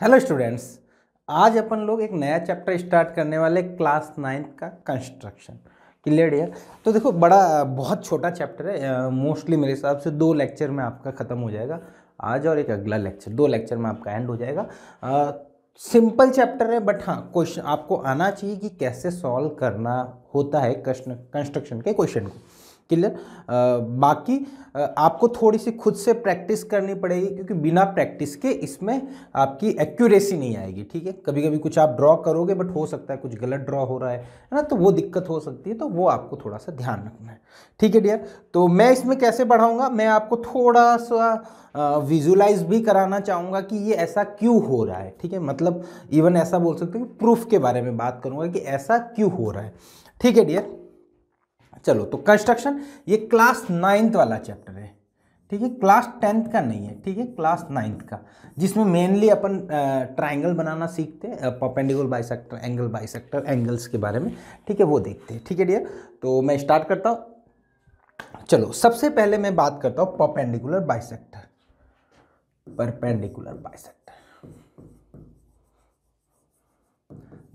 Hello students आज अपन लोग एक नया चैप्टर स्टार्ट करने वाले क्लास नाइन्थ का कंस्ट्रक्शन क्लियर है तो देखो बड़ा बहुत छोटा चैप्टर है मोस्टली मेरे हिसाब से दो लेक्चर में आपका ख़त्म हो जाएगा आज और एक अगला लेक्चर दो लेक्चर में आपका एंड हो जाएगा सिंपल चैप्टर है बट हाँ क्वेश्चन आपको आना चाहिए कि कैसे सॉल्व करना होता है कंस्ट्रक्शन के क्वेश्चन को क्लियर बाकी आपको थोड़ी सी खुद से प्रैक्टिस करनी पड़ेगी क्योंकि बिना प्रैक्टिस के इसमें आपकी एक्यूरेसी नहीं आएगी ठीक है कभी कभी कुछ आप ड्रॉ करोगे बट हो सकता है कुछ गलत ड्रॉ हो रहा है है ना तो वो दिक्कत हो सकती है तो वो आपको थोड़ा सा ध्यान रखना है ठीक है डियर तो मैं इसमें कैसे बढ़ाऊँगा मैं आपको थोड़ा सा विजुलाइज भी कराना चाहूँगा कि ये ऐसा क्यों हो रहा है ठीक है मतलब इवन ऐसा बोल सकते हो कि प्रूफ के बारे में बात करूँगा कि ऐसा क्यों हो रहा है ठीक है डियर चलो तो कंस्ट्रक्शन ये क्लास नाइन्थ वाला चैप्टर है ठीक है क्लास टेंथ का नहीं है ठीक है क्लास नाइन्थ का जिसमें मेनली अपन ट्राइंगल बनाना सीखते हैं perpendicular bisector angle bisector angles के बारे में ठीक है वो देखते हैं ठीक है डियर तो मैं स्टार्ट करता हूँ चलो सबसे पहले मैं बात करता हूँ परपेंडिकुलर बाइसेक्टर परपेंडिकुलर बाइसेक्टर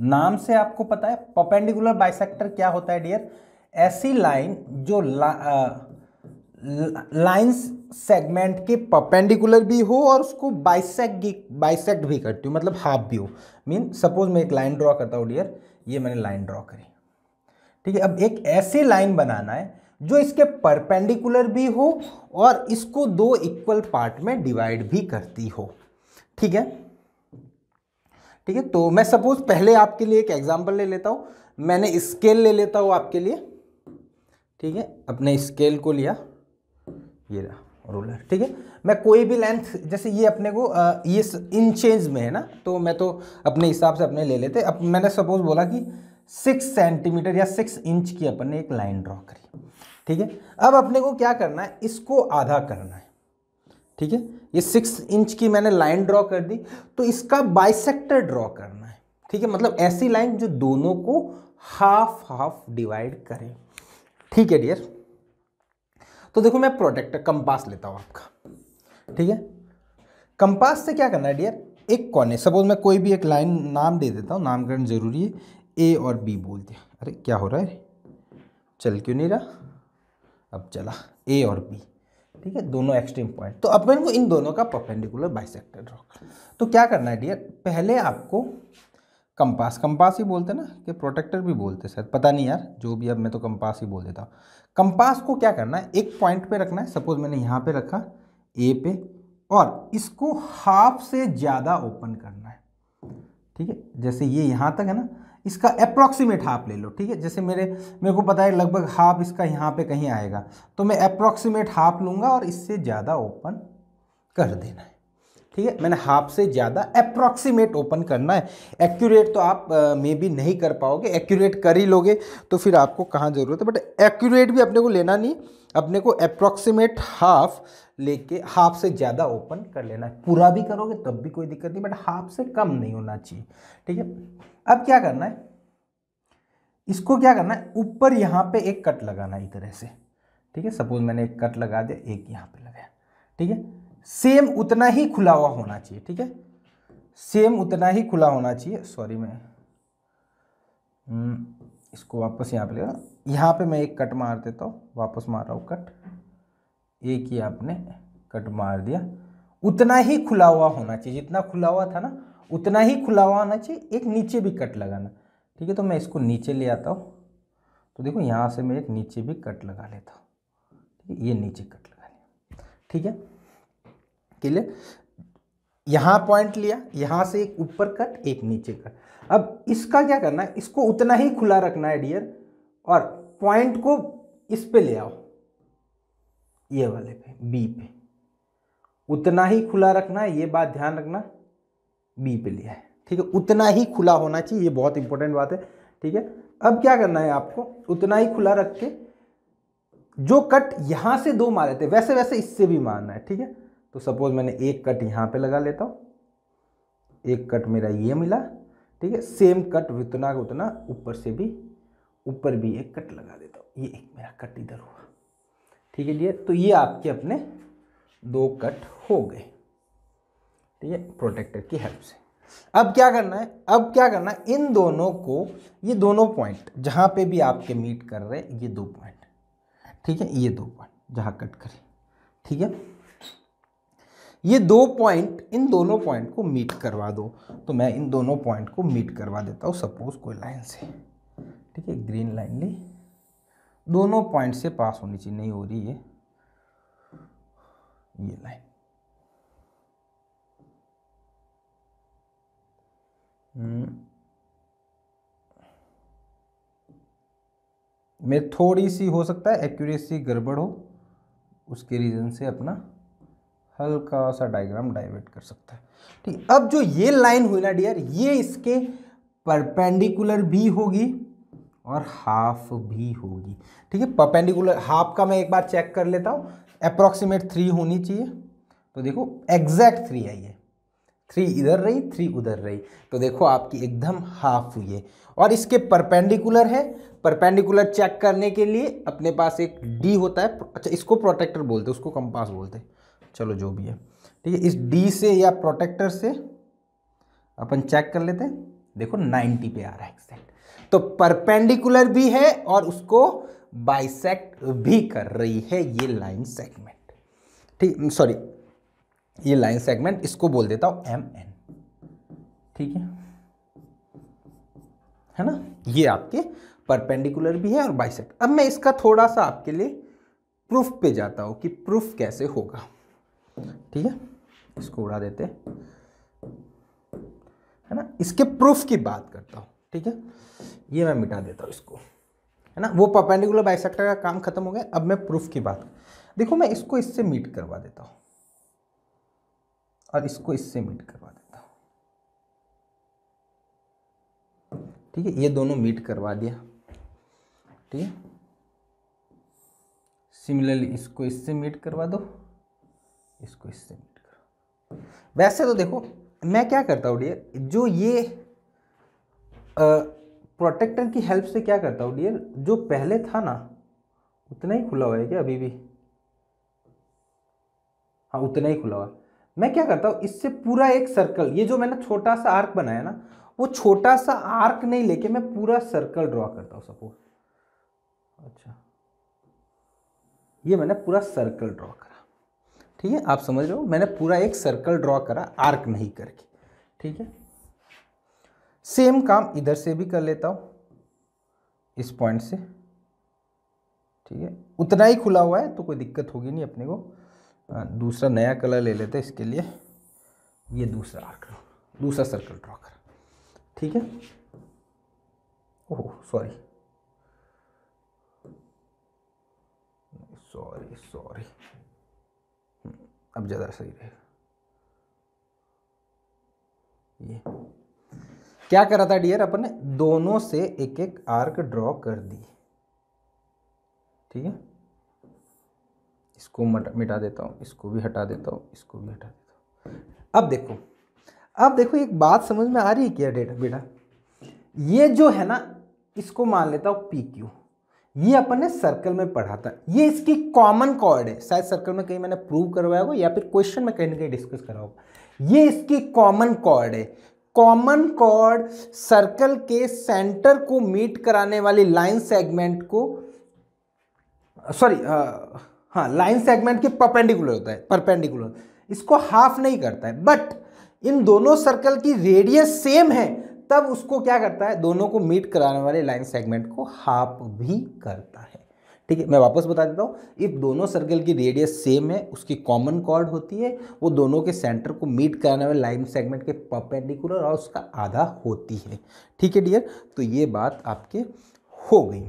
नाम से आपको पता है परपेंडिकुलर बाइसेक्टर क्या होता है डियर ऐसी लाइन जो ला, लाइंस सेगमेंट के परपेंडिकुलर भी हो और उसको बाइसेक्ट बाइसेक्ट भी करती हूँ मतलब हाफ भी हो मीन सपोज मैं एक लाइन ड्रॉ करता हूँ डियर ये मैंने लाइन ड्रॉ करी ठीक है अब एक ऐसी लाइन बनाना है जो इसके परपेंडिकुलर भी हो और इसको दो इक्वल पार्ट में डिवाइड भी करती हो ठीक है ठीक है तो मैं सपोज पहले आपके लिए एक एग्जाम्पल ले लेता हूँ मैंने स्केल ले लेता हूँ आपके लिए ठीक है अपने स्केल को लिया ये रहा रोलर ठीक है मैं कोई भी लेंथ जैसे ये अपने को आ, ये इन चेंज में है ना तो मैं तो अपने हिसाब से अपने ले लेते अब मैंने सपोज बोला कि सिक्स सेंटीमीटर या सिक्स इंच की अपन ने एक लाइन ड्रॉ करी ठीक है अब अपने को क्या करना है इसको आधा करना है ठीक है ये सिक्स इंच की मैंने लाइन ड्रॉ कर दी तो इसका बाइसेक्टर ड्रॉ करना है ठीक है मतलब ऐसी लाइन जो दोनों को हाफ हाफ डिवाइड करें ठीक है डियर तो देखो मैं प्रोडक्ट कंपास लेता हूँ आपका ठीक है कंपास से क्या करना है डियर एक कोने सपोज मैं कोई भी एक लाइन नाम दे देता हूँ नामकरण जरूरी है ए और बी बोल दिया अरे क्या हो रहा है चल क्यों नहीं रहा अब चला ए और बी ठीक है दोनों एक्सट्रीम पॉइंट तो अपन को इन दोनों का परपेंडिकुलर बाइसेक्टर ड्रॉ तो क्या करना है डियर पहले आपको कंपास कंपास ही बोलते ना कि प्रोटेक्टर भी बोलते शायद पता नहीं यार जो भी अब मैं तो कंपास ही बोल देता हूँ कंपास को क्या करना है एक पॉइंट पे रखना है सपोज मैंने यहाँ पे रखा ए पे और इसको हाफ से ज़्यादा ओपन करना है ठीक है जैसे ये यहाँ तक है ना इसका अप्रॉक्सीमेट हाफ ले लो ठीक है जैसे मेरे मेरे को पता है लगभग हाफ इसका यहाँ पर कहीं आएगा तो मैं अप्रॉक्सीमेट हाफ लूँगा और इससे ज़्यादा ओपन कर देना है ठीक है मैंने हाफ से ज़्यादा अप्रॉक्सीमेट ओपन करना है एक्यूरेट तो आप मे भी नहीं कर पाओगे एक्यूरेट कर ही लोगे तो फिर आपको कहाँ ज़रूरत है बट एक्यूरेट भी अपने को लेना नहीं अपने को अप्रॉक्सीमेट हाफ लेके हाफ से ज़्यादा ओपन कर लेना है पूरा भी करोगे तब भी कोई दिक्कत नहीं बट हाफ से कम नहीं होना चाहिए ठीक है अब क्या करना है इसको क्या करना है ऊपर यहाँ पे एक कट लगाना इस तरह से ठीक है सपोज मैंने एक कट लगा दिया एक यहाँ पे लगाया ठीक है सेम उतना ही खुला हुआ होना चाहिए ठीक है सेम उतना ही खुला होना चाहिए सॉरी मैं हम्म, इसको वापस यहाँ पे ले यहाँ पे मैं एक कट मार देता हूँ वापस मार रहा हूँ कट एक ही आपने कट मार दिया उतना ही खुला हुआ होना चाहिए जितना खुला हुआ था ना उतना ही खुला हुआ होना चाहिए एक नीचे भी कट लगाना ठीक है तो मैं इसको नीचे ले आता हूँ तो देखो यहाँ से मैं एक नीचे भी कट लगा लेता हूँ ठीक है ये नीचे कट लगा लिया ठीक है क्लियर यहाँ पॉइंट लिया यहाँ से एक ऊपर कट एक नीचे कट अब इसका क्या करना है इसको उतना ही खुला रखना है डियर और पॉइंट को इस पे ले आओ ये वाले पे बी पे उतना ही खुला रखना है ये बात ध्यान रखना बी पे लिया है ठीक है उतना ही खुला होना चाहिए ये बहुत इंपॉर्टेंट बात है ठीक है अब क्या करना है आपको उतना ही खुला रख के जो कट यहाँ से दो मारे थे वैसे वैसे इससे भी मारना है ठीक है सपोज़ तो मैंने एक कट यहाँ पे लगा लेता हूँ एक कट मेरा ये मिला ठीक है सेम कट उतना उतना ऊपर से भी ऊपर भी एक कट लगा देता हूँ ये एक मेरा कट इधर हुआ ठीक है लिए तो ये आपके अपने दो कट हो गए ठीक है प्रोटेक्टर की हेल्प से अब क्या करना है अब क्या करना है इन दोनों को ये दोनों पॉइंट जहाँ पे भी आपके मीट कर रहे ये दो पॉइंट ठीक है ये दो पॉइंट जहाँ कट करें ठीक है ये दो पॉइंट इन दोनों पॉइंट को मीट करवा दो तो मैं इन दोनों पॉइंट को मीट करवा देता हूँ सपोज कोई लाइन से ठीक है ग्रीन लाइन ली दोनों पॉइंट से पास होनी चाहिए नहीं हो रही है ये लाइन हम्म। मैं थोड़ी सी हो सकता है एक्यूरेसी गड़बड़ हो उसके रीज़न से अपना हल्का सा डायग्राम डाइवर्ट कर सकता है ठीक अब जो ये लाइन हुई ना डियर ये इसके परपेंडिकुलर भी होगी और हाफ भी होगी ठीक है परपेंडिकुलर हाफ का मैं एक बार चेक कर लेता हूँ अप्रॉक्सीमेट थ्री होनी चाहिए तो देखो एग्जैक्ट थ्री आई है थ्री इधर रही थ्री उधर रही तो देखो आपकी एकदम हाफ हुई है और इसके परपेंडिकुलर है परपेंडिकुलर चेक करने के लिए अपने पास एक डी होता है अच्छा इसको प्रोटेक्टर बोलते हैं उसको कंपास बोलते हैं चलो जो भी है ठीक है इस डी से या प्रोटेक्टर से अपन चेक कर लेते हैं देखो 90 पे आ रहा है एक्सैक्ट तो परपेंडिकुलर भी है और उसको बाइसेक्ट भी कर रही है ये लाइन सेगमेंट ठीक सॉरी ये लाइन सेगमेंट इसको बोल देता हूं एम एन ठीक है है ना ये आपके परपेंडिकुलर भी है और बाइसेक्ट अब मैं इसका थोड़ा सा आपके लिए प्रूफ पे जाता हूं कि प्रूफ कैसे होगा ठीक है इसको उड़ा देते है ना इसके प्रूफ की बात करता हूँ ठीक है ये मैं मिटा देता हूँ इसको है ना वो पपेंडिकुलर बाइसेक्टर का काम खत्म हो गया अब मैं प्रूफ की बात देखो मैं इसको इससे मीट करवा देता हूँ और इसको इससे मीट करवा देता हूँ ठीक है ये दोनों मीट करवा दिया ठीक है सिमिलरली इसको इससे मीट करवा दो इसको इससे मीट करो वैसे तो देखो मैं क्या करता हूँ डियर जो ये प्रोटेक्टर की हेल्प से क्या करता हूँ डियर जो पहले था ना उतना ही खुला हुआ है क्या अभी भी हाँ उतना ही खुला हुआ मैं क्या करता हूँ इससे पूरा एक सर्कल ये जो मैंने छोटा सा आर्क बनाया ना वो छोटा सा आर्क नहीं लेके मैं पूरा सर्कल ड्रॉ करता हूँ सपोज अच्छा ये मैंने पूरा सर्कल ड्रॉ करा ठीक है आप समझ रहे हो मैंने पूरा एक सर्कल ड्रॉ करा आर्क नहीं करके ठीक है सेम काम इधर से भी कर लेता हूँ इस पॉइंट से ठीक है उतना ही खुला हुआ है तो कोई दिक्कत होगी नहीं अपने को दूसरा नया कलर ले लेते इसके लिए ये दूसरा आर्क दूसरा सर्कल ड्रॉ कर ठीक है ओह सॉरी सॉरी सॉरी अब ज़्यादा सही रहेगा ये क्या करा था डियर अपन ने दोनों से एक एक आर्क ड्रॉ कर दी ठीक है इसको मिटा देता हूँ इसको भी हटा देता हूँ इसको भी हटा देता हूँ अब देखो अब देखो एक बात समझ में आ रही है क्या डेटा बेटा ये जो है ना इसको मान लेता हूँ पी क्यू ये अपन ने सर्कल में पढ़ा था ये इसकी कॉमन कॉर्ड है शायद सर्कल में कहीं मैंने प्रूव करवाया होगा या फिर क्वेश्चन में कहीं ना कहीं डिस्कस करा होगा ये इसकी कॉमन कॉर्ड है कॉमन कॉर्ड सर्कल के सेंटर को मीट कराने वाली लाइन सेगमेंट को सॉरी हाँ लाइन सेगमेंट के परपेंडिकुलर होता है परपेंडिकुलर इसको हाफ नहीं करता है बट इन दोनों सर्कल की रेडियस सेम है तब उसको क्या करता है दोनों को मीट कराने वाले लाइन सेगमेंट को हाफ भी करता है ठीक है मैं वापस बता देता हूँ इफ दोनों सर्कल की रेडियस सेम है उसकी कॉमन कॉर्ड होती है वो दोनों के सेंटर को मीट कराने वाले लाइन सेगमेंट के पर्पेंडिकुलर और उसका आधा होती है ठीक है डियर तो ये बात आपके हो गई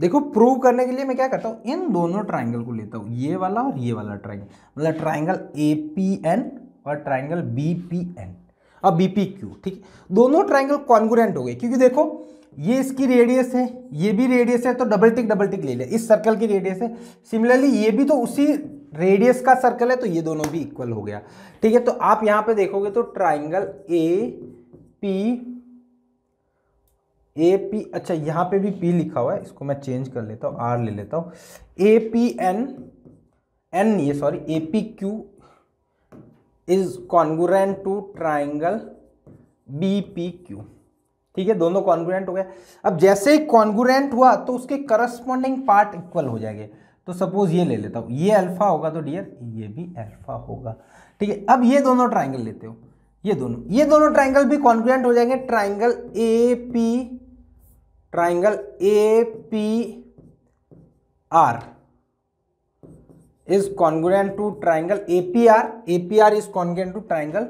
देखो प्रूव करने के लिए मैं क्या करता हूँ इन दोनों ट्राइंगल को लेता हूँ ये वाला और ये वाला ट्राइंगल मतलब ट्राइंगल ए पी एन और ट्राइंगल बी पी एन अब बी पी क्यू ठीक दोनों ट्राइंगल कॉन्गुरेंट हो गए क्योंकि देखो ये इसकी रेडियस है ये भी रेडियस है तो डबल टिक डबल टिक ले ले इस सर्कल की रेडियस है सिमिलरली ये भी तो उसी रेडियस का सर्कल है तो ये दोनों भी इक्वल हो गया ठीक है तो आप यहां पे देखोगे तो triangle A P A P अच्छा यहां पे भी पी लिखा हुआ है इसको मैं चेंज कर लेता हूँ आर ले लेता हूँ ए पी एन एन ये sorry A P Q is congruent to triangle B P Q ठीक है दोनों कॉन्गुरेंट हो गए अब जैसे ही कॉन्गुरेंट हुआ तो उसके करस्पॉन्डिंग पार्ट इक्वल हो जाएंगे तो सपोज ये ले लेता हूँ ये अल्फा होगा तो डियर ये भी अल्फा होगा ठीक है अब ये दोनों ट्राइंगल लेते हो ये दोनों ये दोनों ट्राइंगल भी कॉन्गुरेंट हो जाएंगे triangle A P triangle A P R is congruent to triangle APR. APR is congruent to triangle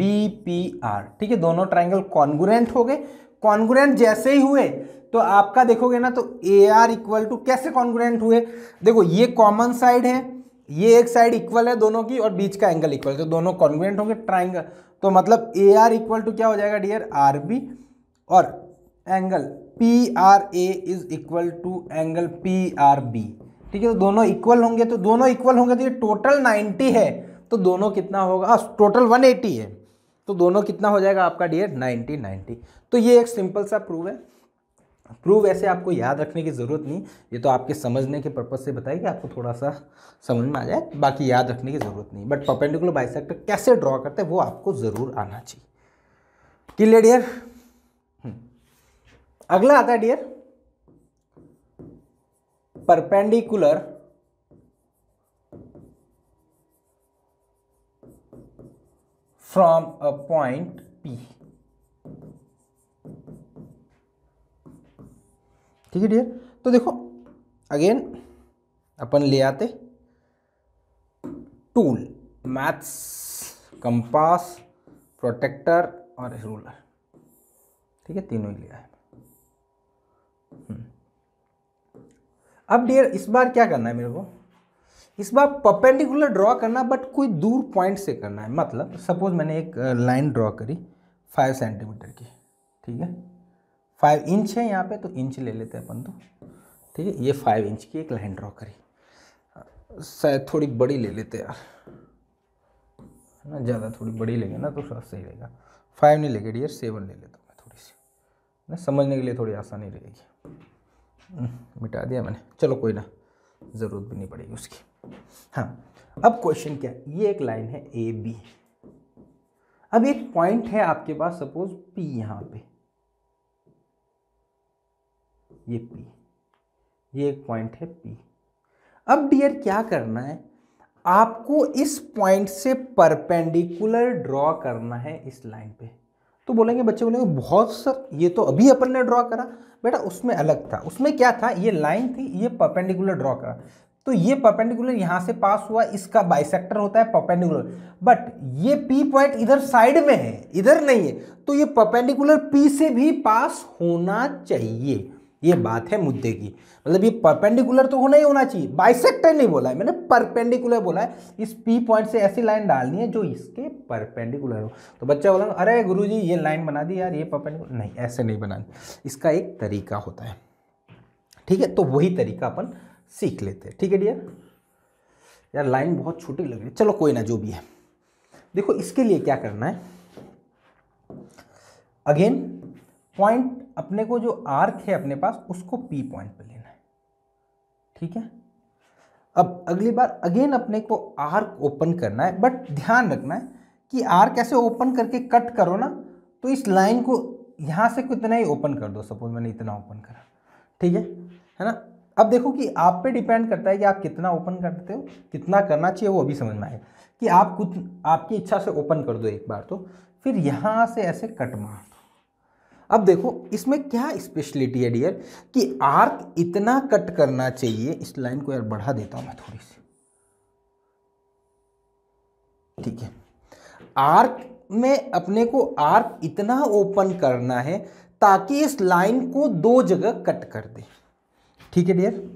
BPR. ठीक है दोनों ट्राइंगल कॉन्गुरेंट हो गए कॉन्गुरेंट जैसे ही हुए तो आपका देखोगे ना तो ए आर इक्वल टू कैसे कॉन्गुरेंट हुए देखो ये कॉमन साइड है ये एक साइड इक्वल है दोनों की और बीच का एंगल इक्वल तो दोनों कॉन्गुरेंट होंगे ट्राइंगल तो मतलब ए आर इक्वल टू क्या हो जाएगा डियर आर बी और angle P R A is equal to angle P R B ठीक है तो दोनों इक्वल होंगे तो दोनों इक्वल होंगे तो ये टोटल नाइन्टी है तो दोनों कितना होगा टोटल वन एटी है तो दोनों कितना हो जाएगा आपका डियर नाइन्टी नाइन्टी तो ये एक सिंपल सा प्रूव है प्रूव ऐसे आपको याद रखने की ज़रूरत नहीं ये तो आपके समझने के पर्पज़ से बताइए आपको थोड़ा सा समझ में आ जाए बाकी याद रखने की ज़रूरत नहीं बट पर्पेंडिकुलर बाइसेक्टर कैसे ड्रॉ करते हैं वो आपको ज़रूर आना चाहिए क्लियर हम्म। डियर अगला आता है dear perpendicular from a point P ठीक है डियर तो देखो अगेन अपन ले आते टूल मैथ्स कंपास प्रोटेक्टर और रूलर ठीक है तीनों ही लिया है अब डियर इस बार क्या करना है मेरे को इस बार परपेंडिकुलर ड्रॉ करना बट कोई दूर पॉइंट से करना है मतलब सपोज मैंने एक लाइन ड्रॉ करी फाइव सेंटीमीटर की ठीक है फाइव इंच है यहाँ पे तो इंच ले लेते हैं अपन तो ठीक है ये फाइव इंच की एक लाइन ड्रॉ करी शायद थोड़ी बड़ी ले लेते यार ना ज़्यादा थोड़ी बड़ी लेंगे ना तो सही रहेगा फाइव नहीं लेंगे डियर सेवन ले लेता हूँ मैं थोड़ी सी ना समझने के लिए थोड़ी आसानी रहेगी मिटा दिया मैंने चलो कोई ना ज़रूरत भी नहीं पड़ेगी उसकी हाँ अब क्वेश्चन क्या ये एक लाइन है ए बी अब एक पॉइंट है आपके पास सपोज पी यहाँ पे ये पी ये एक पॉइंट है पी अब डियर क्या करना है आपको इस पॉइंट से परपेंडिकुलर ड्रॉ करना है इस लाइन पे तो बोलेंगे बच्चे बोलेंगे बहुत सर ये तो अभी अपन ने ड्रॉ करा बेटा उसमें अलग था उसमें क्या था ये लाइन थी ये परपेंडिकुलर ड्रॉ करा तो ये परपेंडिकुलर यहाँ से पास हुआ इसका बाइसेक्टर होता है परपेंडिकुलर बट ये पी पॉइंट इधर साइड में है इधर नहीं है तो ये परपेंडिकुलर पी से भी पास होना चाहिए ये बात है मुद्दे की मतलब ये परपेंडिकुलर तो होना ही होना चाहिए बाइसेक्टर नहीं बोला है मैंने परपेंडिकुलर बोला है इस पी पॉइंट से ऐसी लाइन डालनी है जो इसके परपेंडिकुलर हो तो बच्चा बोला अरे गुरुजी ये लाइन बना दी यार ये परपेंडिकुलर नहीं ऐसे नहीं बनानी इसका एक तरीका होता है ठीक है तो वही तरीका अपन सीख लेते हैं ठीक है डियर यार लाइन बहुत छोटी लग रही चलो कोई ना जो भी है देखो इसके लिए क्या करना है अगेन पॉइंट अपने को जो आर्क है अपने पास उसको पी पॉइंट पे लेना है ठीक है अब अगली बार अगेन अपने को आर्क ओपन करना है बट ध्यान रखना है कि आर्क ऐसे ओपन करके कट करो ना तो इस लाइन को यहाँ से कितना ही ओपन कर दो सपोज मैंने इतना ओपन करा ठीक है है ना अब देखो कि आप पे डिपेंड करता है कि आप कितना ओपन करते हो कितना करना चाहिए वो अभी समझ में आएगा कि आप कुछ आपकी इच्छा से ओपन कर दो एक बार तो फिर यहाँ से ऐसे कट मार दो अब देखो इसमें क्या स्पेशलिटी है डियर कि आर्क इतना कट करना चाहिए इस लाइन को यार बढ़ा देता हूं मैं थोड़ी सी ठीक है आर्क में अपने को आर्क इतना ओपन करना है ताकि इस लाइन को दो जगह कट कर दे ठीक है डियर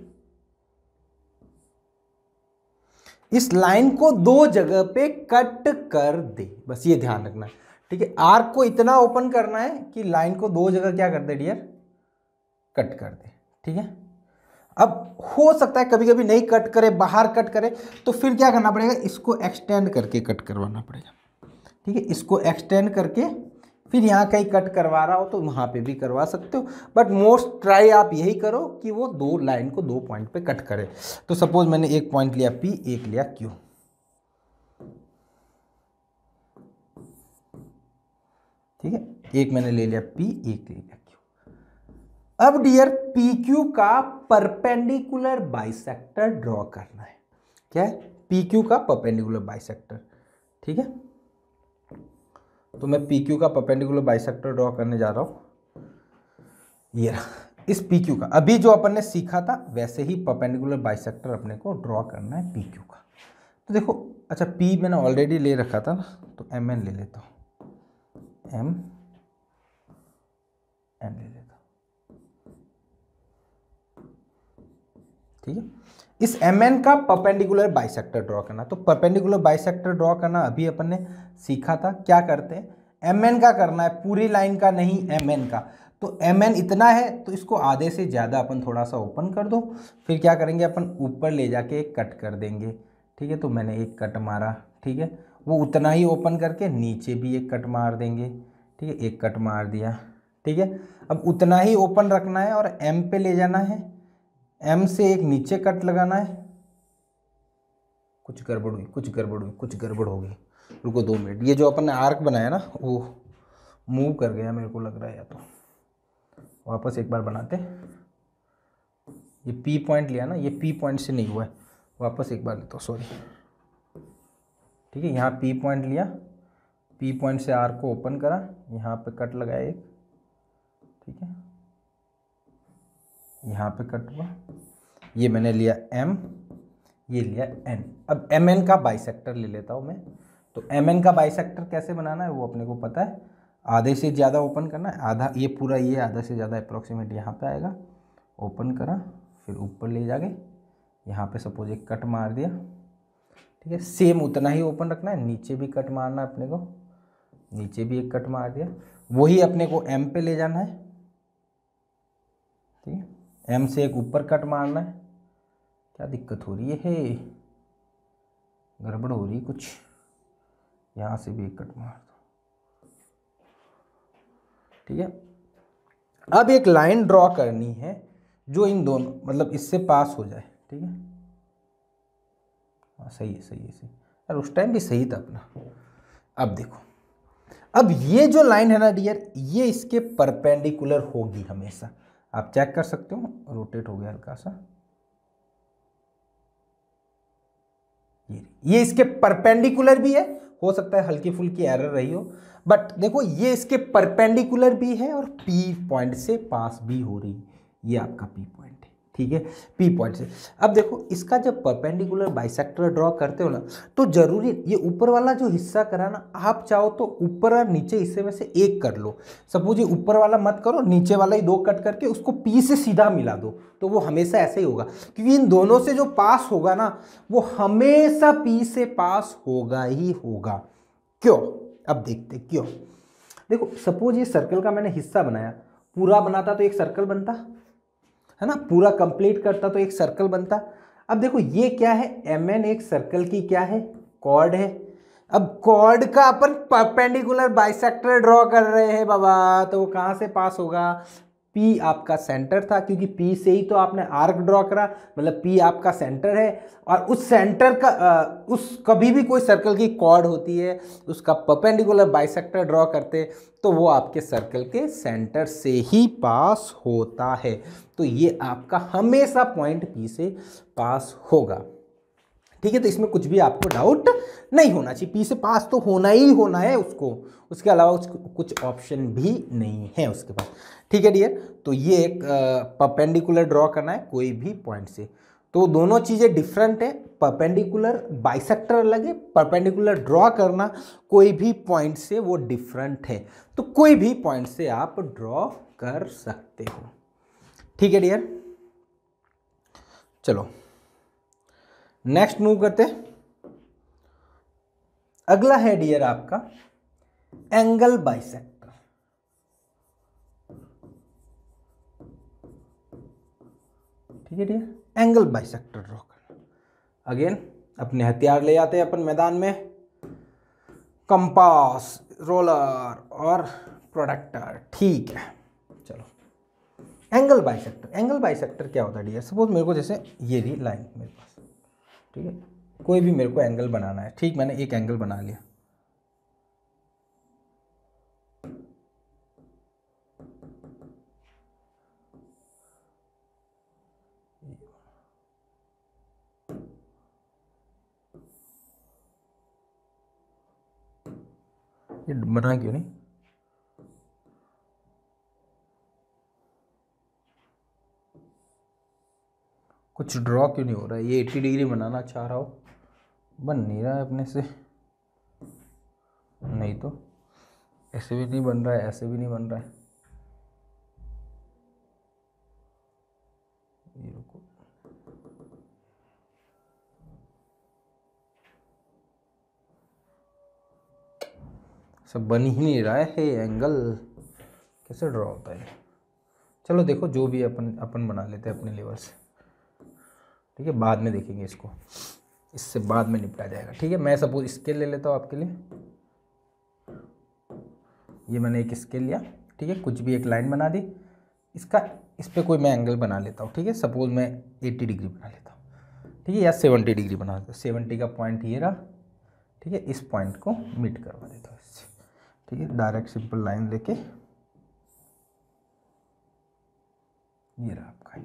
इस लाइन को दो जगह पे कट कर दे बस ये ध्यान रखना ठीक है आर्क को इतना ओपन करना है कि लाइन को दो जगह क्या कर दे डियर कट कर दे ठीक है अब हो सकता है कभी कभी नहीं कट करे बाहर कट करे तो फिर क्या करना पड़ेगा इसको एक्सटेंड करके कट करवाना पड़ेगा ठीक है इसको एक्सटेंड करके फिर यहाँ कहीं कट करवा रहा हो तो वहाँ पे भी करवा सकते हो बट मोस्ट ट्राई आप यही करो कि वो दो लाइन को दो पॉइंट पे कट करे तो सपोज मैंने एक पॉइंट लिया पी एक लिया क्यू ठीक है एक मैंने ले लिया पी एक ले लिया क्यू अब डियर पी क्यू का परपेंडिकुलर बाइसेक्टर ड्रॉ करना है क्या है पी क्यू का परपेंडिकुलर बाइसेक्टर ठीक है तो मैं पी क्यू का परपेंडिकुलर बाइसेक्टर ड्रॉ करने जा रहा हूं ये रहा इस पी क्यू का अभी जो अपन ने सीखा था वैसे ही परपेंडिकुलर बाइसेक्टर अपने को ड्रॉ करना है पी क्यू का तो देखो अच्छा पी मैंने ऑलरेडी ले रखा था ना तो एम एन ले लेता हूँ एम एन ले लेता ठीक है इस एम एन का परपेंडिकुलर बाई सेक्टर ड्रॉ करना तो परपेंडिकुलर सेक्टर ड्रॉ करना अभी अपन ने सीखा था क्या करते हैं एम एन का करना है पूरी लाइन का नहीं एम एन का तो एम एन इतना है तो इसको आधे से ज़्यादा अपन थोड़ा सा ओपन कर दो फिर क्या करेंगे अपन ऊपर ले जाके एक कट कर देंगे ठीक है तो मैंने एक कट मारा ठीक है वो उतना ही ओपन करके नीचे भी एक कट मार देंगे ठीक है एक कट मार दिया ठीक है अब उतना ही ओपन रखना है और एम पे ले जाना है एम से एक नीचे कट लगाना है कुछ गड़बड़ हुई कुछ गड़बड़ हुई कुछ गड़बड़ हो गई रुको दो मिनट ये जो अपन ने आर्क बनाया ना वो मूव कर गया मेरे को लग रहा है या तो वापस एक बार बनाते ये पी पॉइंट लिया ना ये पी पॉइंट से नहीं हुआ है वापस एक बार लेता तो, सॉरी ठीक है यहाँ पी पॉइंट लिया पी पॉइंट से आर को ओपन करा यहाँ पे कट लगाया एक ठीक है यहाँ पे कट हुआ ये मैंने लिया एम ये लिया एन अब एम एन का बाइसेक्टर ले लेता हूँ मैं तो एम एन का बाइसेक्टर कैसे बनाना है वो अपने को पता है आधे से ज़्यादा ओपन करना है आधा ये पूरा ये आधा से ज़्यादा अप्रोक्सीमेट यहाँ पे आएगा ओपन करा फिर ऊपर ले जाके यहाँ पे सपोज एक कट मार दिया ठीक है सेम उतना ही ओपन रखना है नीचे भी कट मारना अपने को नीचे भी एक कट मार दिया वही अपने को एम पे ले जाना है ठीक है एम से एक ऊपर कट मारना है क्या दिक्कत हो रही है हे गड़बड़ हो रही कुछ यहाँ से भी एक कट मार दो ठीक है अब एक लाइन ड्रॉ करनी है जो इन दोनों मतलब इससे पास हो जाए ठीक है हाँ सही है सही है सही यार उस टाइम भी सही था अपना अब देखो अब ये जो लाइन है ना डियर ये इसके परपेंडिकुलर होगी हमेशा आप चेक कर सकते हो रोटेट हो गया हल्का सा ये ये इसके परपेंडिकुलर भी है हो सकता है हल्की फुल्की एरर रही हो बट देखो ये इसके परपेंडिकुलर भी है और पी पॉइंट से पास भी हो रही ये आपका पी पॉइंट है ठीक है पी पॉइंट से अब देखो इसका जब परपेंडिकुलर बाइसेक्टर ड्रॉ करते हो ना तो जरूरी ये ऊपर वाला जो हिस्सा करा ना आप चाहो तो ऊपर और नीचे हिस्से में से एक कर लो सपोज ये ऊपर वाला मत करो नीचे वाला ही दो कट करके उसको पी से सीधा मिला दो तो वो हमेशा ऐसे ही होगा क्योंकि इन दोनों से जो पास होगा ना वो हमेशा पी से पास होगा ही होगा क्यों अब देखते क्यों देखो सपोज ये सर्कल का मैंने हिस्सा बनाया पूरा बनाता तो एक सर्कल बनता है ना पूरा कंप्लीट करता तो एक सर्कल बनता अब देखो ये क्या है एम एन एक सर्कल की क्या है कॉर्ड है अब कॉर्ड का अपन परपेंडिकुलर बाइसेक्टर ड्रॉ कर रहे हैं बाबा तो वो कहाँ से पास होगा पी आपका सेंटर था क्योंकि पी से ही तो आपने आर्क ड्रॉ करा मतलब पी आपका सेंटर है और उस सेंटर का आ, उस कभी भी कोई सर्कल की कॉर्ड होती है उसका परपेंडिकुलर बाइसेक्टर ड्रॉ करते तो वो आपके सर्कल के सेंटर से ही पास होता है तो ये आपका हमेशा पॉइंट पी से पास होगा ठीक है तो इसमें कुछ भी आपको डाउट नहीं होना चाहिए पी से पास तो होना ही होना है उसको उसके अलावा उसको कुछ ऑप्शन भी नहीं है उसके पास ठीक है डियर तो ये एक पपेंडिकुलर ड्रॉ करना है कोई भी पॉइंट से तो दोनों चीज़ें डिफरेंट है परपेंडिकुलर बाइसेक्टर अलग है परपेंडिकुलर ड्रॉ करना कोई भी पॉइंट से वो डिफरेंट है तो कोई भी पॉइंट से आप ड्रॉ कर सकते हो ठीक है डियर चलो नेक्स्ट मूव करते अगला है डियर आपका एंगल बाइसेक्ट ठीक है डियर एंगल बाइसेक्टर ड्रॉ करना अगेन अपने हथियार ले जाते हैं अपन मैदान में कंपास रोलर और प्रोडक्टर ठीक है चलो एंगल बाइसेक्टर एंगल बाइसेक्टर क्या होता है डियर सपोज मेरे को जैसे ये रही लाइन मेरे पास ठीक है कोई भी मेरे को एंगल बनाना है ठीक मैंने एक एंगल बना लिया ये बना क्यों नहीं कुछ ड्रॉ क्यों नहीं हो रहा है ये एट्टी डिग्री बनाना चाह रहा हो बन नहीं रहा है अपने से नहीं तो ऐसे भी नहीं बन रहा है ऐसे भी नहीं बन रहा है सब बन ही नहीं रहा है एंगल कैसे ड्रॉ होता है चलो देखो जो भी अपन अपन बना लेते हैं अपने लेवल से ठीक है बाद में देखेंगे इसको इससे बाद में निपटा जाएगा ठीक है मैं सपोज स्केल ले लेता हूँ आपके लिए ये मैंने एक स्केल लिया ठीक है कुछ भी एक लाइन बना दी इसका इस पर कोई मैं एंगल बना लेता हूँ ठीक है सपोज मैं एट्टी डिग्री बना लेता हूँ ठीक है या सेवेंटी डिग्री बना लेता हूँ सेवेंटी का पॉइंट ये रहा ठीक है इस पॉइंट को मीट करवा देता हूँ इससे ठीक है डायरेक्ट सिंपल लाइन लेके ये रहा आपका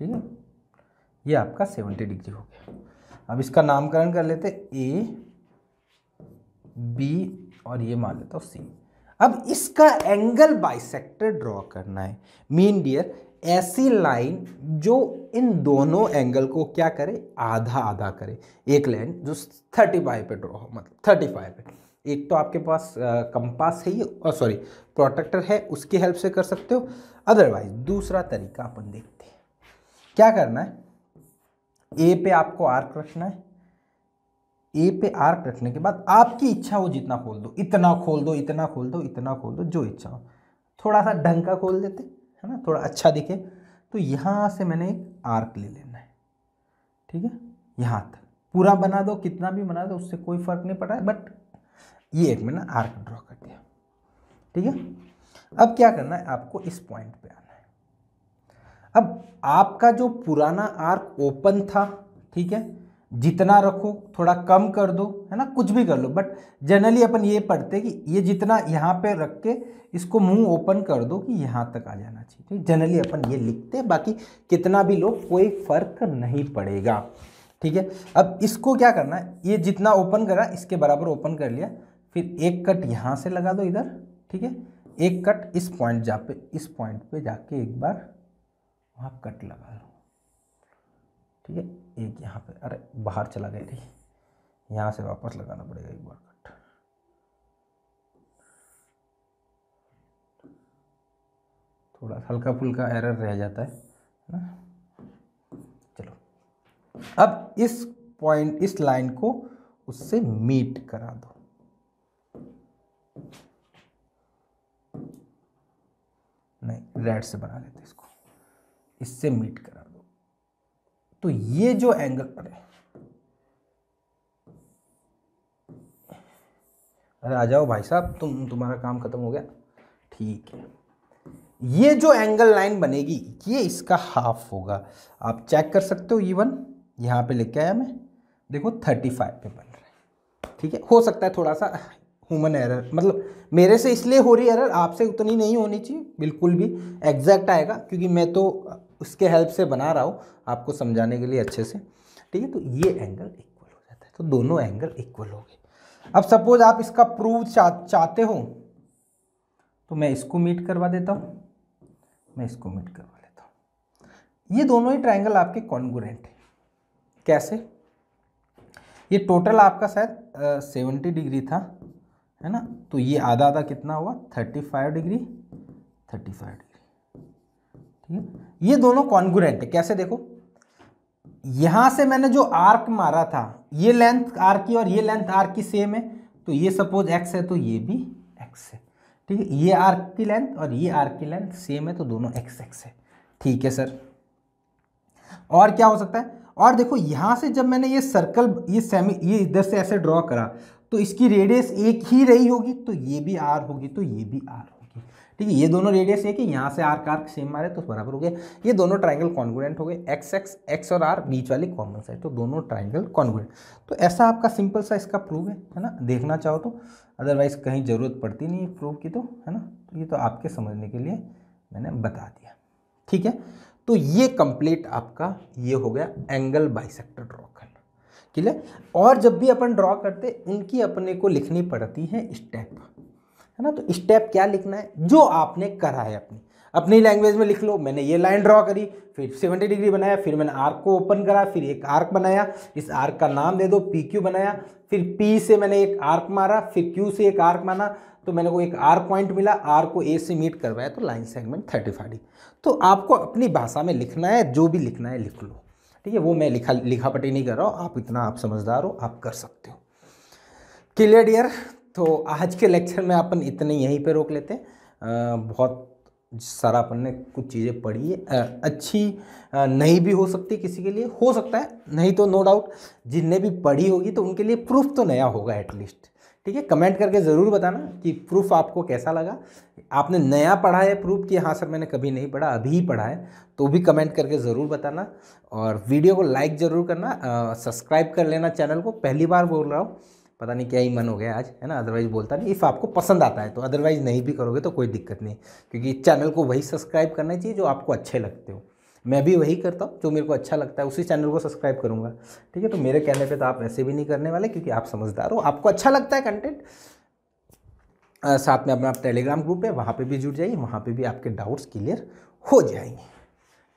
ठीक है ये आपका सेवेंटी डिग्री हो गया अब इसका नामकरण कर लेते ए बी और ये मान लेता हूँ सी अब इसका एंगल बाइसेक्टर ड्रॉ करना है मीन डियर ऐसी लाइन जो इन दोनों एंगल को क्या करे आधा आधा करे एक लाइन जो थर्टी फाइव पे ड्रॉ हो मतलब थर्टी फाइव पे एक तो आपके पास कंपास है ये और सॉरी प्रोटेक्टर है उसकी हेल्प से कर सकते हो अदरवाइज दूसरा तरीका अपन देखते हैं क्या करना है ए पे आपको आर्क रखना है ए पे आर्क रखने के बाद आपकी इच्छा हो जितना खोल दो इतना खोल दो इतना खोल दो इतना खोल दो जो इच्छा हो थोड़ा सा ढंग का खोल देते है ना थोड़ा अच्छा दिखे तो यहाँ से मैंने एक आर्क ले लेना है ठीक है यहाँ तक पूरा बना दो कितना भी बना दो उससे कोई फर्क नहीं पड़ा है बट ये एक मैंने आर्क ड्रॉ कर दिया ठीक है अब क्या करना है आपको इस पॉइंट पे आना अब आपका जो पुराना आर्क ओपन था ठीक है जितना रखो थोड़ा कम कर दो है ना कुछ भी कर लो बट जनरली अपन ये पढ़ते कि ये जितना यहाँ पे रख के इसको मुंह ओपन कर दो कि यहाँ तक आ जाना चाहिए ठीक जनरली अपन ये लिखते हैं बाकी कितना भी लो कोई फर्क नहीं पड़ेगा ठीक है अब इसको क्या करना है ये जितना ओपन करा इसके बराबर ओपन कर लिया फिर एक कट यहाँ से लगा दो इधर ठीक है एक कट इस पॉइंट जा पे इस पॉइंट पे जाके एक बार वहाँ कट लगा लो ठीक है एक यहाँ पे अरे बाहर चला गया थी यहाँ से वापस लगाना पड़ेगा एक बार कट थोड़ा हल्का फुल्का एरर रह जाता है ना चलो अब इस पॉइंट इस लाइन को उससे मीट करा दो नहीं रेड से बना लेते इसको इससे मीट करा दो तो ये जो एंगल अरे अरे आ जाओ भाई साहब तुम तुम्हारा काम खत्म हो गया ठीक है ये जो एंगल लाइन बनेगी ये इसका हाफ होगा आप चेक कर सकते हो ये e वन यहाँ पे लेके आया मैं देखो थर्टी फाइव पे बन रहा है ठीक है हो सकता है थोड़ा सा ह्यूमन एरर मतलब मेरे से इसलिए हो रही एरर आपसे उतनी नहीं होनी चाहिए बिल्कुल भी एग्जैक्ट आएगा क्योंकि मैं तो उसके हेल्प से बना रहा हूँ आपको समझाने के लिए अच्छे से ठीक है तो ये एंगल इक्वल हो जाता है तो दोनों एंगल इक्वल हो गए अब सपोज आप इसका प्रूव चा, चाहते हो तो मैं इसको मीट करवा देता हूँ मैं इसको मीट करवा लेता हूँ ये दोनों ही ट्राइंगल आपके कॉन्गोरेंट हैं कैसे ये टोटल आपका शायद सेवेंटी डिग्री था है ना तो ये आधा आधा कितना हुआ thirty five degree thirty five degree hmm? ये दोनों कॉन्गुरेंट है कैसे देखो यहां से मैंने जो आर्क मारा था ये लेंथ आर की और ये लेंथ आर की सेम है तो ये सपोज एक्स है तो ये भी एक्स है ठीक है ये आर्क की लेंथ और ये आर्क की लेंथ सेम है तो दोनों एक्स एक्स है ठीक है सर और क्या हो सकता है और देखो यहां से जब मैंने ये सर्कल ये सेमी ये इधर से ऐसे ड्रॉ करा तो इसकी रेडियस एक ही रही होगी तो ये भी आर होगी तो ये भी आर होगी ठीक है ये दोनों रेडियस एक ही यहाँ से आर्क आर्क सेम मारे तो बराबर हो गया ये दोनों ट्राइंगल कॉन्गुडेंट हो गए एक्स एक्स एक्स और आर बीच वाली कॉमन साइड तो दोनों ट्राइंगल कॉन्गुडेंट तो ऐसा आपका सिंपल सा इसका प्रूव है है ना देखना चाहो तो अदरवाइज कहीं ज़रूरत पड़ती नहीं प्रूव की तो है ना तो ये तो आपके समझने के लिए मैंने बता दिया ठीक है तो ये कंप्लीट आपका ये हो गया एंगल बाइसेक्टर ड्रॉ करना क्लियर और जब भी अपन ड्रॉ करते उनकी अपने को लिखनी पड़ती है स्टेप है ना तो स्टेप क्या लिखना है जो आपने करा है अपनी अपनी लैंग्वेज में लिख लो मैंने ये लाइन ड्रॉ करी फिर 70 डिग्री बनाया फिर मैंने आर्क को ओपन करा फिर एक आर्क बनाया इस आर्क का नाम दे दो पी क्यू बनाया फिर पी से मैंने एक आर्क मारा फिर क्यू से एक आर्क मारा तो मैंने को एक आर पॉइंट मिला आर को ए से मीट करवाया तो लाइन सेगमेंट थर्टी फाइव तो आपको अपनी भाषा में लिखना है जो भी लिखना है लिख लो ठीक है वो मैं लिखा लिखापटी नहीं कर रहा हूँ आप इतना आप समझदार हो आप कर सकते हो क्लियर डियर तो आज के लेक्चर में अपन इतने यहीं पे रोक लेते हैं बहुत सारा अपन ने कुछ चीज़ें पढ़ी है अच्छी नहीं भी हो सकती किसी के लिए हो सकता है नहीं तो नो डाउट जिनने भी पढ़ी होगी तो उनके लिए प्रूफ तो नया होगा एटलीस्ट ठीक है कमेंट करके ज़रूर बताना कि प्रूफ आपको कैसा लगा आपने नया पढ़ा है प्रूफ कि हाँ सर मैंने कभी नहीं पढ़ा अभी ही पढ़ा है तो भी कमेंट करके ज़रूर बताना और वीडियो को लाइक ज़रूर करना सब्सक्राइब कर लेना चैनल को पहली बार बोल रहा हूँ पता नहीं क्या ही मन हो गया आज है ना अदरवाइज़ बोलता नहीं इफ़ आपको पसंद आता है तो अदरवाइज़ नहीं भी करोगे तो कोई दिक्कत नहीं क्योंकि चैनल को वही सब्सक्राइब करना चाहिए जो आपको अच्छे लगते हो मैं भी वही करता हूँ जो मेरे को अच्छा लगता है उसी चैनल को सब्सक्राइब करूँगा ठीक है तो मेरे कहने पर तो आप ऐसे भी नहीं करने वाले क्योंकि आप समझदार हो आपको अच्छा लगता है कंटेंट साथ में अपना टेलीग्राम ग्रुप है वहाँ पर भी जुड़ जाइए वहाँ पर भी आपके डाउट्स क्लियर हो जाएंगे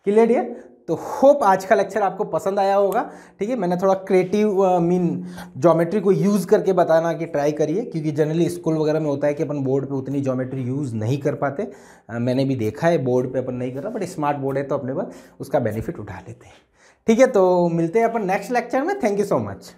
क्लियर डियर तो होप आज का लेक्चर आपको पसंद आया होगा ठीक है मैंने थोड़ा क्रिएटिव मीन ज्योमेट्री को यूज़ करके बताना कि ट्राई करिए क्योंकि जनरली स्कूल वगैरह में होता है कि अपन बोर्ड पे उतनी ज्योमेट्री यूज़ नहीं कर पाते आ, मैंने भी देखा है बोर्ड पे अपन नहीं कर रहा बट स्मार्ट बोर्ड है तो अपने पास उसका बेनिफिट उठा लेते हैं ठीक है तो मिलते हैं अपन नेक्स्ट लेक्चर में थैंक यू सो मच